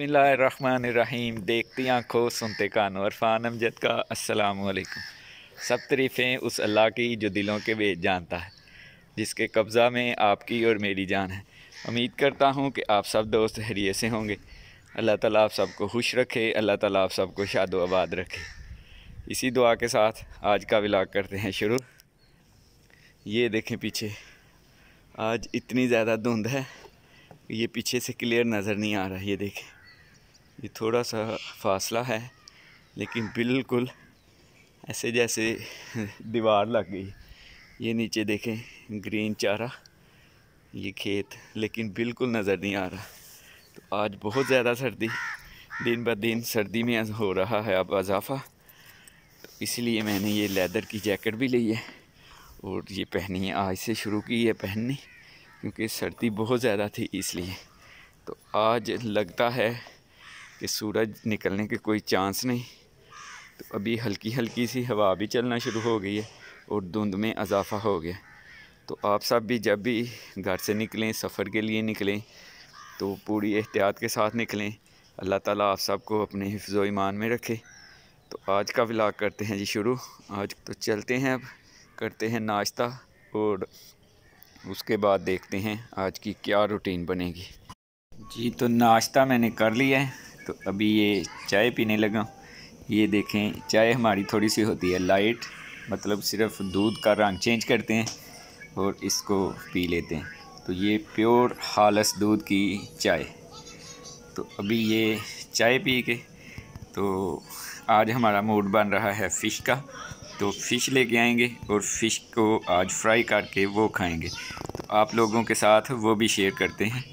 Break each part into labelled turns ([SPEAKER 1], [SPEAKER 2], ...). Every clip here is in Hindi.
[SPEAKER 1] बसमीम देखती आँखों सुनते और फ़ान अमजद का वालेकुम सब तरीफ़ें उस अल्लाह की जो दिलों के बेच जानता है जिसके कब्ज़ा में आपकी और मेरी जान है उम्मीद करता हूँ कि आप सब दोस्त हरिये से होंगे अल्लाह ताला आप सबको खुश रखे अल्लाह ताला आप सबको शादो आबाद रखे इसी दुआ के साथ आज का विलाग करते हैं शुरू ये देखें पीछे आज इतनी ज़्यादा धुंध है ये पीछे से क्लियर नज़र नहीं आ रहा ये देखें ये थोड़ा सा फासला है लेकिन बिल्कुल ऐसे जैसे दीवार लग गई ये नीचे देखें ग्रीन चारा ये खेत लेकिन बिल्कुल नज़र नहीं आ रहा तो आज बहुत ज़्यादा सर्दी दिन ब दिन सर्दी में हो रहा है अब अजाफ़ा तो इसलिए मैंने ये लेदर की जैकेट भी ली है और ये पहनी है आज से शुरू की है पहननी क्योंकि सर्दी बहुत ज़्यादा थी इसलिए तो आज लगता है कि सूरज निकलने के कोई चांस नहीं तो अभी हल्की हल्की सी हवा भी चलना शुरू हो गई है और धुंध में इजाफ़ा हो गया तो आप सब भी जब भी घर से निकलें सफ़र के लिए निकलें तो पूरी एहतियात के साथ निकलें अल्लाह ताला आप सबको अपने हिफ्ज़ ईमान में रखे तो आज का विलाग करते हैं जी शुरू आज तो चलते हैं अब करते हैं नाश्ता और उसके बाद देखते हैं आज की क्या रूटीन बनेगी जी तो नाश्ता मैंने कर लिया है तो अभी ये चाय पीने लगा ये देखें चाय हमारी थोड़ी सी होती है लाइट मतलब सिर्फ दूध का रंग चेंज करते हैं और इसको पी लेते हैं तो ये प्योर हालस दूध की चाय तो अभी ये चाय पी के तो आज हमारा मूड बन रहा है फ़िश का तो फ़िश लेके आएंगे और फ़िश को आज फ्राई करके वो खाएंगे तो आप लोगों के साथ वो भी शेयर करते हैं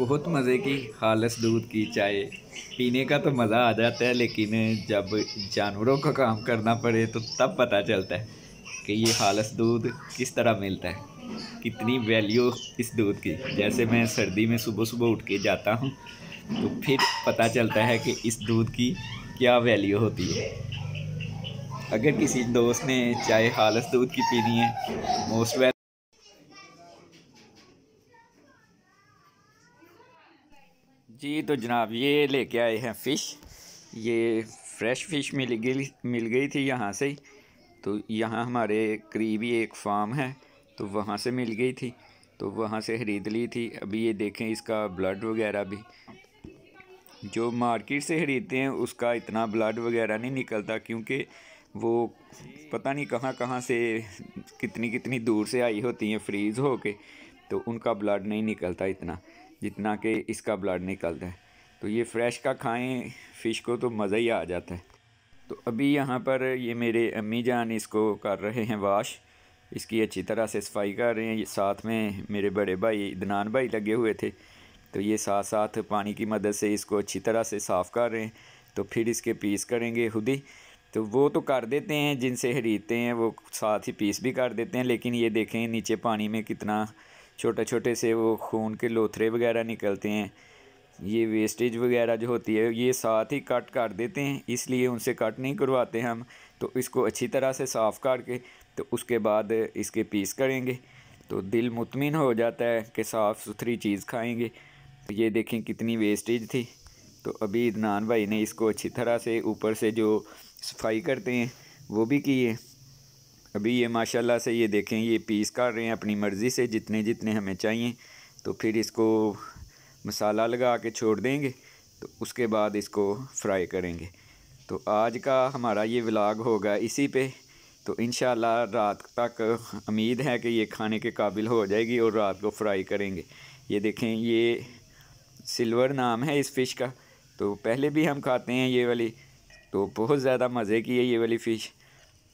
[SPEAKER 1] बहुत मज़े की खालस दूध की चाय पीने का तो मज़ा आ जाता है लेकिन जब जानवरों का काम करना पड़े तो तब पता चलता है कि ये खालस दूध किस तरह मिलता है कितनी वैल्यू इस दूध की जैसे मैं सर्दी में सुबह सुबह उठ के जाता हूँ तो फिर पता चलता है कि इस दूध की क्या वैल्यू होती है अगर किसी दोस्त ने चाय खालस दूध की पीनी है मोस्ट वेल जी तो जनाब ये लेके आए हैं फ़िश ये फ्रेश फ़िश मिल गई मिल गई थी यहाँ से तो यहाँ हमारे करीबी एक फार्म है तो वहाँ से मिल गई थी तो वहाँ से ख़रीद ली थी अभी ये देखें इसका ब्लड वगैरह भी जो मार्केट से ख़रीदते हैं उसका इतना ब्लड वगैरह नहीं निकलता क्योंकि वो पता नहीं कहाँ कहाँ से कितनी कितनी दूर से आई होती हैं फ्रीज़ हो के तो उनका ब्लड नहीं निकलता इतना जितना कि इसका ब्लड निकलता है तो ये फ्रेश का खाएं फ़िश को तो मज़ा ही आ जाता है तो अभी यहाँ पर ये मेरे अम्मी जान इसको कर रहे हैं वाश इसकी अच्छी तरह से सफाई कर रहे हैं साथ में मेरे बड़े भाई दनान भाई लगे हुए थे तो ये साथ साथ पानी की मदद से इसको अच्छी तरह से साफ़ कर रहे हैं तो फिर इसके पीस करेंगे खुद ही तो वो तो कर देते हैं जिनसे खरीदते हैं वो साथ ही पीस भी कर देते हैं लेकिन ये देखें नीचे पानी में कितना छोटे छोटे से वो खून के लोथरे वगैरह निकलते हैं ये वेस्टेज वगैरह जो होती है ये साथ ही कट कर देते हैं इसलिए उनसे कट नहीं करवाते हम तो इसको अच्छी तरह से साफ़ करके तो उसके बाद इसके पीस करेंगे तो दिल मुतमिन हो जाता है कि साफ़ सुथरी चीज़ खाएंगे तो ये देखें कितनी वेस्टेज थी तो अभी इदनान भाई ने इसको अच्छी तरह से ऊपर से जो सफाई करते हैं वो भी किए है अभी ये माशाल्लाह से ये देखें ये पीस काट रहे हैं अपनी मर्ज़ी से जितने जितने हमें चाहिए तो फिर इसको मसाला लगा के छोड़ देंगे तो उसके बाद इसको फ्राई करेंगे तो आज का हमारा ये व्लाग होगा इसी पे तो इन रात तक उम्मीद है कि ये खाने के काबिल हो जाएगी और रात को फ्राई करेंगे ये देखें ये सिल्वर नाम है इस फ़िश का तो पहले भी हम खाते हैं ये वाली तो बहुत ज़्यादा मज़े की है ये वाली फ़िश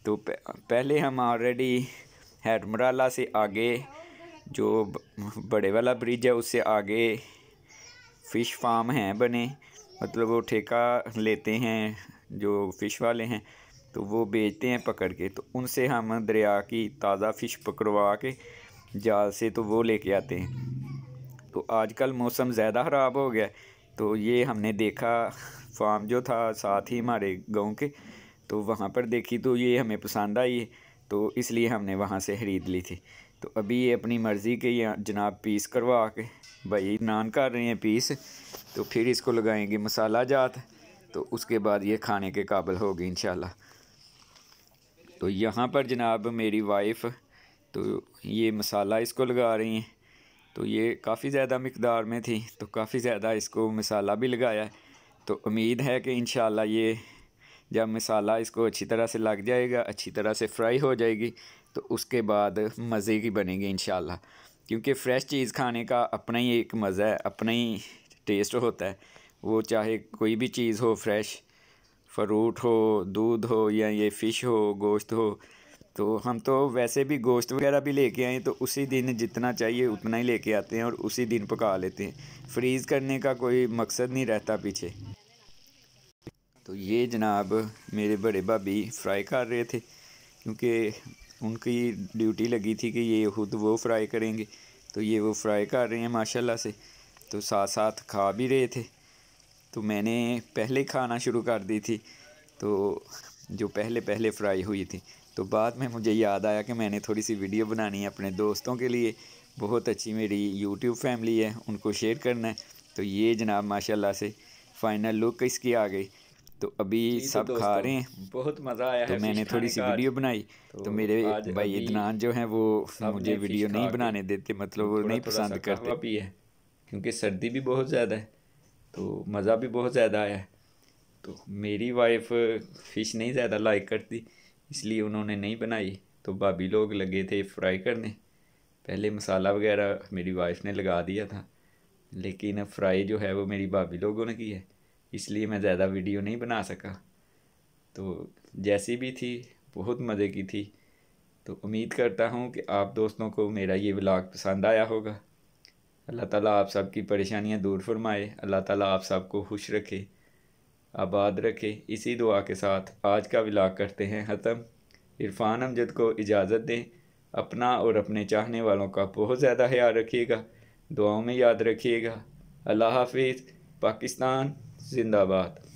[SPEAKER 1] तो पहले हम ऑलरेडी हैटमराला से आगे जो बड़े वाला ब्रिज है उससे आगे फ़िश फार्म हैं बने मतलब वो ठेका लेते हैं जो फ़िश वाले हैं तो वो बेचते हैं पकड़ के तो उनसे हम दरिया की ताज़ा फ़िश पकड़वा के जाल से तो वो लेके आते हैं तो आजकल मौसम ज़्यादा ख़राब हो गया तो ये हमने देखा फार्म जो था साथ ही हमारे गांव के तो वहाँ पर देखी तो ये हमें पसंद आई तो इसलिए हमने वहाँ से ख़रीद ली थी तो अभी ये अपनी मर्ज़ी के यहाँ जनाब पीस करवा के भाई नान कर रहे हैं पीस तो फिर इसको लगाएंगे मसाला जात तो उसके बाद ये खाने के काबिल होगी इन तो यहाँ पर जनाब मेरी वाइफ़ तो ये मसाला इसको लगा रही हैं तो ये काफ़ी ज़्यादा मकदार में थी तो काफ़ी ज़्यादा इसको मसाला भी लगाया तो उम्मीद है कि इन ये जब मसाला इसको अच्छी तरह से लग जाएगा अच्छी तरह से फ्राई हो जाएगी तो उसके बाद मज़े की बनेगी इन क्योंकि फ़्रेश चीज़ खाने का अपना ही एक मज़ा है अपना ही टेस्ट होता है वो चाहे कोई भी चीज़ हो फ्रेश फ्रूट हो दूध हो या ये फ़िश हो गोश्त हो तो हम तो वैसे भी गोश्त वगैरह भी लेके आए तो उसी दिन जितना चाहिए उतना ही लेके आते हैं और उसी दिन पका लेते हैं फ्रीज़ करने का कोई मकसद नहीं रहता पीछे तो ये जनाब मेरे बड़े भाभी फ्राई कर रहे थे क्योंकि उनकी ड्यूटी लगी थी कि ये खुद वो फ्राई करेंगे तो ये वो फ्राई कर रहे हैं माशाल्लाह से तो साथ साथ खा भी रहे थे तो मैंने पहले खाना शुरू कर दी थी तो जो पहले पहले फ्राई हुई थी तो बाद में मुझे याद आया कि मैंने थोड़ी सी वीडियो बनानी है अपने दोस्तों के लिए बहुत अच्छी मेरी यूट्यूब फैमिली है उनको शेयर करना है तो ये जनाब माशाल्लाह से फ़ाइनल लुक इसकी आ गई तो अभी तो सब खा रहे हैं बहुत मज़ा आया तो है मैंने थोड़ी सी वीडियो बनाई तो, तो मेरे भाई इदनान जो हैं वो मुझे वीडियो नहीं बनाने देते मतलब वो नहीं पसंद करते भी है क्योंकि सर्दी भी बहुत ज़्यादा है तो मज़ा भी बहुत ज़्यादा आया है तो मेरी वाइफ फ़िश नहीं ज़्यादा लाइक करती इसलिए उन्होंने नहीं बनाई तो भाभी लोग लगे थे फ्राई करने पहले मसाला वगैरह मेरी वाइफ ने लगा दिया था लेकिन फ्राई जो है वो मेरी भाभी लोगों ने की है इसलिए मैं ज़्यादा वीडियो नहीं बना सका तो जैसी भी थी बहुत मज़े की थी तो उम्मीद करता हूँ कि आप दोस्तों को मेरा ये ब्लाग पसंद आया होगा अल्लाह ताला आप सब की परेशानियाँ दूर फरमाए अल्लाह ताला आप सब को खुश रखे आबाद रखे इसी दुआ के साथ आज का ब्लाग करते हैं ख़त्म इरफान अमजद को इजाज़त दें अपना और अपने चाहने वालों का बहुत ज़्यादा ख्याल रखिएगा दुआओं में याद रखिएगा अल्लाह हाफिज़ पाकिस्तान जिंदाबाद